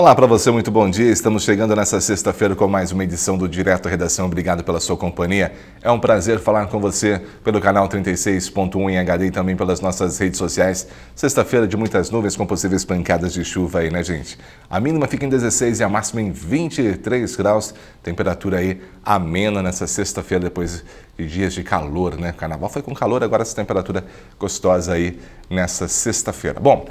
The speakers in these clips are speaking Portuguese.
Olá para você, muito bom dia. Estamos chegando nessa sexta-feira com mais uma edição do Direto à Redação. Obrigado pela sua companhia. É um prazer falar com você pelo canal 36.1 em HD e também pelas nossas redes sociais. Sexta-feira de muitas nuvens com possíveis pancadas de chuva aí, né, gente? A mínima fica em 16 e a máxima em 23 graus. Temperatura aí amena nessa sexta-feira depois de dias de calor, né? O carnaval foi com calor, agora essa temperatura gostosa aí nessa sexta-feira. Bom,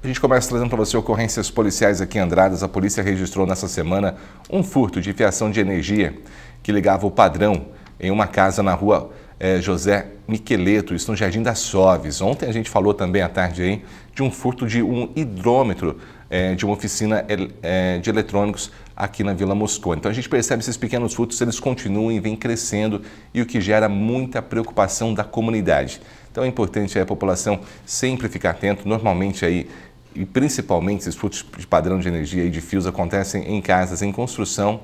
a gente começa trazendo para você ocorrências policiais aqui em Andradas. A polícia registrou nessa semana um furto de fiação de energia que ligava o padrão em uma casa na rua eh, José Miqueleto, isso no Jardim das Soves. Ontem a gente falou também à tarde aí de um furto de um hidrômetro eh, de uma oficina eh, de eletrônicos aqui na Vila Moscou. Então a gente percebe esses pequenos furtos, eles continuam e vêm crescendo e o que gera muita preocupação da comunidade. Então é importante a população sempre ficar atento. Normalmente aí e principalmente esses furtos de padrão de energia e de fios acontecem em casas em construção.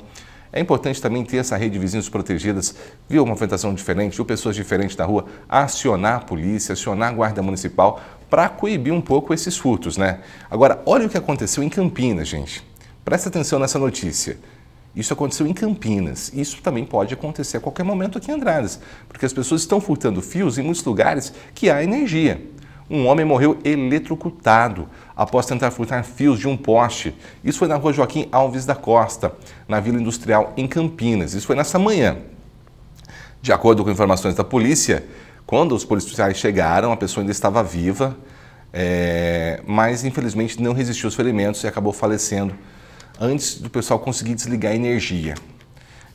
É importante também ter essa rede de vizinhos protegidas, viu uma movimentação diferente, viu pessoas diferentes na rua, acionar a polícia, acionar a guarda municipal para coibir um pouco esses furtos, né? Agora, olha o que aconteceu em Campinas, gente. Presta atenção nessa notícia. Isso aconteceu em Campinas. Isso também pode acontecer a qualquer momento aqui em Andradas, porque as pessoas estão furtando fios em muitos lugares que há energia. Um homem morreu eletrocutado após tentar furtar fios de um poste. Isso foi na rua Joaquim Alves da Costa, na Vila Industrial, em Campinas. Isso foi nessa manhã. De acordo com informações da polícia, quando os policiais chegaram, a pessoa ainda estava viva, é... mas infelizmente não resistiu aos ferimentos e acabou falecendo antes do pessoal conseguir desligar a energia.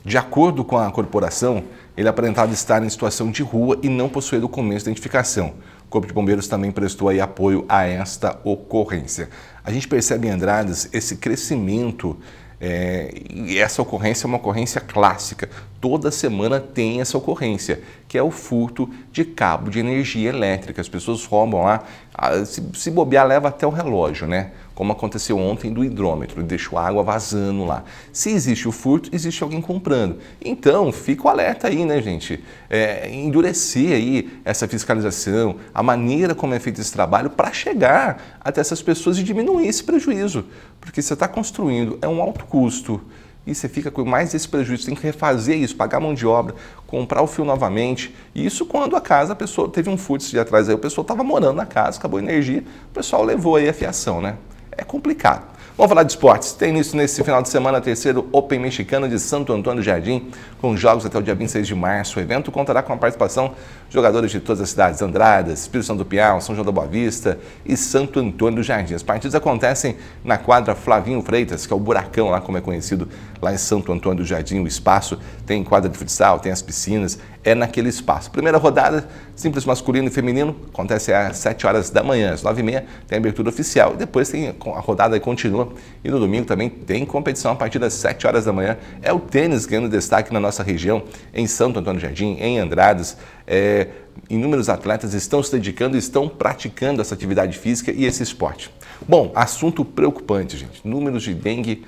De acordo com a corporação, ele é apresentava estar em situação de rua e não possuía documentos de identificação. Corpo de Bombeiros também prestou aí apoio a esta ocorrência. A gente percebe Andrades, Andradas esse crescimento é, e essa ocorrência é uma ocorrência clássica. Toda semana tem essa ocorrência, que é o furto de cabo de energia elétrica. As pessoas roubam lá, ah, se, se bobear, leva até o relógio, né? como aconteceu ontem do hidrômetro, deixou a água vazando lá. Se existe o furto, existe alguém comprando. Então, fica o alerta aí, né, gente? É, endurecer aí essa fiscalização, a maneira como é feito esse trabalho para chegar até essas pessoas e diminuir esse prejuízo. Porque você está construindo, é um alto custo e você fica com mais esse prejuízo, tem que refazer isso, pagar mão de obra, comprar o fio novamente. E isso quando a casa, a pessoa teve um furto de atrás aí, a pessoa estava morando na casa, acabou a energia, o pessoal levou aí a fiação, né? é complicado. Vamos falar de esportes. Tem início nesse final de semana terceiro Open Mexicano de Santo Antônio do Jardim, com jogos até o dia 26 de março. O evento contará com a participação de jogadores de todas as cidades, Andradas, Espírito Santo do Piau, São João da Boa Vista e Santo Antônio do Jardim. As partidas acontecem na quadra Flavinho Freitas, que é o buracão lá, como é conhecido, lá em Santo Antônio do Jardim. O espaço tem quadra de futsal, tem as piscinas, é naquele espaço. Primeira rodada, simples masculino e feminino, acontece às 7 horas da manhã, às 9h30 tem abertura oficial. Depois tem a rodada continua e no domingo também tem competição a partir das 7 horas da manhã. É o tênis ganhando destaque na nossa região, em Santo Antônio Jardim, em Andradas. É, inúmeros atletas estão se dedicando, estão praticando essa atividade física e esse esporte. Bom, assunto preocupante, gente. Números de dengue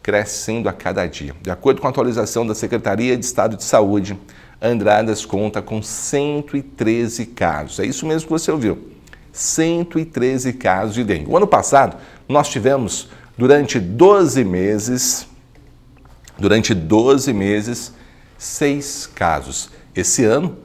crescendo a cada dia. De acordo com a atualização da Secretaria de Estado de Saúde, Andradas conta com 113 casos. É isso mesmo que você ouviu. 113 casos de dengue. O ano passado, nós tivemos durante 12 meses, durante 12 meses, seis casos. Esse ano,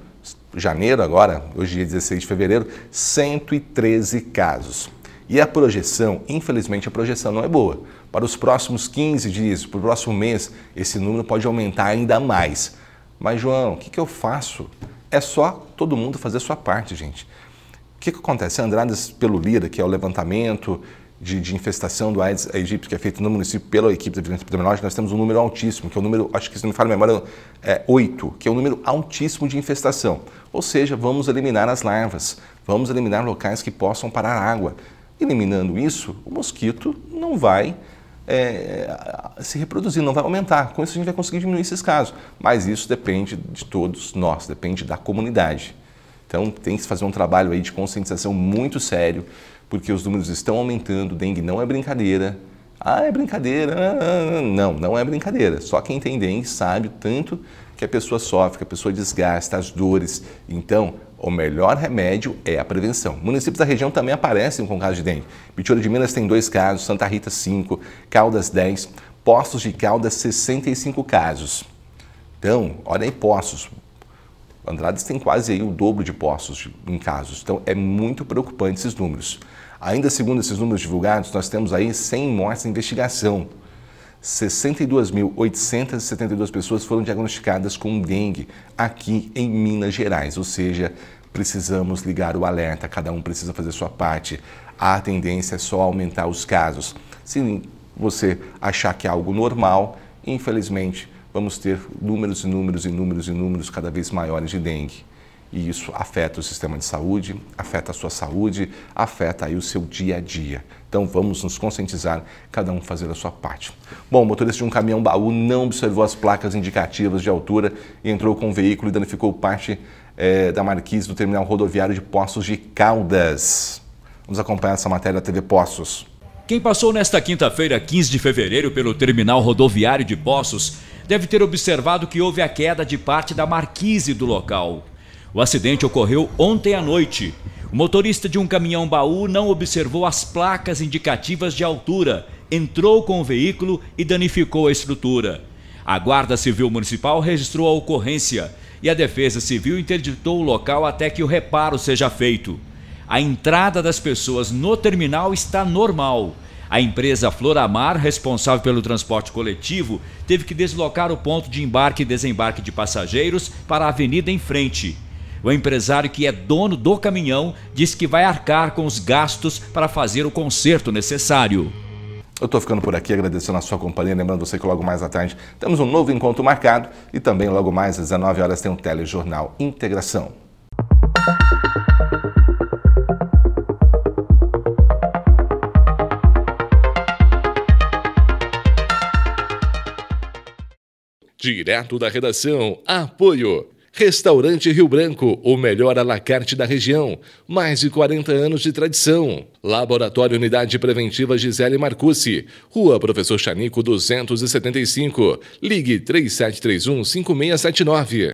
janeiro agora, hoje é dia 16 de fevereiro, 113 casos. E a projeção, infelizmente a projeção não é boa. Para os próximos 15 dias, para o próximo mês, esse número pode aumentar ainda mais. Mas, João, o que, que eu faço? É só todo mundo fazer a sua parte, gente. O que, que acontece? Andradas pelo Lira, que é o levantamento de, de infestação do AIDS egípcio, que é feito no município pela equipe da vigilância epidemiológica, nós temos um número altíssimo, que é o um número, acho que se não me falha a memória, é 8, que é um número altíssimo de infestação. Ou seja, vamos eliminar as larvas, vamos eliminar locais que possam parar água. Eliminando isso, o mosquito não vai é, é, se reproduzir, não vai aumentar. Com isso a gente vai conseguir diminuir esses casos. Mas isso depende de todos nós, depende da comunidade. Então tem que se fazer um trabalho aí de conscientização muito sério, porque os números estão aumentando, dengue não é brincadeira. Ah, é brincadeira. Ah, ah, ah, não, não é brincadeira. Só quem tem dengue sabe tanto que a pessoa sofre, que a pessoa desgasta, as dores. Então, o melhor remédio é a prevenção. Municípios da região também aparecem com casos de dengue. Pitura de Minas tem dois casos, Santa Rita 5, Caldas 10, Poços de Caldas 65 casos. Então, olha aí Poços. Andradas tem quase aí o dobro de Poços em casos. Então, é muito preocupante esses números. Ainda segundo esses números divulgados, nós temos aí 100 mortes em investigação. 62.872 pessoas foram diagnosticadas com dengue aqui em Minas Gerais, ou seja, precisamos ligar o alerta, cada um precisa fazer sua parte. A tendência é só aumentar os casos. Se você achar que é algo normal, infelizmente, vamos ter números e números e números e números cada vez maiores de dengue. E isso afeta o sistema de saúde, afeta a sua saúde, afeta aí o seu dia a dia. Então vamos nos conscientizar, cada um fazer a sua parte. Bom, o motorista de um caminhão baú não observou as placas indicativas de altura e entrou com o veículo e danificou parte é, da marquise do terminal rodoviário de Poços de Caldas. Vamos acompanhar essa matéria da TV Poços. Quem passou nesta quinta-feira, 15 de fevereiro, pelo terminal rodoviário de Poços, deve ter observado que houve a queda de parte da marquise do local. O acidente ocorreu ontem à noite. O motorista de um caminhão baú não observou as placas indicativas de altura, entrou com o veículo e danificou a estrutura. A Guarda Civil Municipal registrou a ocorrência e a Defesa Civil interditou o local até que o reparo seja feito. A entrada das pessoas no terminal está normal. A empresa Floramar, responsável pelo transporte coletivo, teve que deslocar o ponto de embarque e desembarque de passageiros para a avenida em frente. O empresário que é dono do caminhão diz que vai arcar com os gastos para fazer o conserto necessário. Eu estou ficando por aqui agradecendo a sua companhia, lembrando você que logo mais à tarde temos um novo encontro marcado e também logo mais às 19 horas tem um telejornal Integração. Direto da redação, apoio Restaurante Rio Branco, o melhor alacarte da região. Mais de 40 anos de tradição. Laboratório Unidade Preventiva Gisele Marcucci. Rua Professor Chanico 275. Ligue 3731 5679.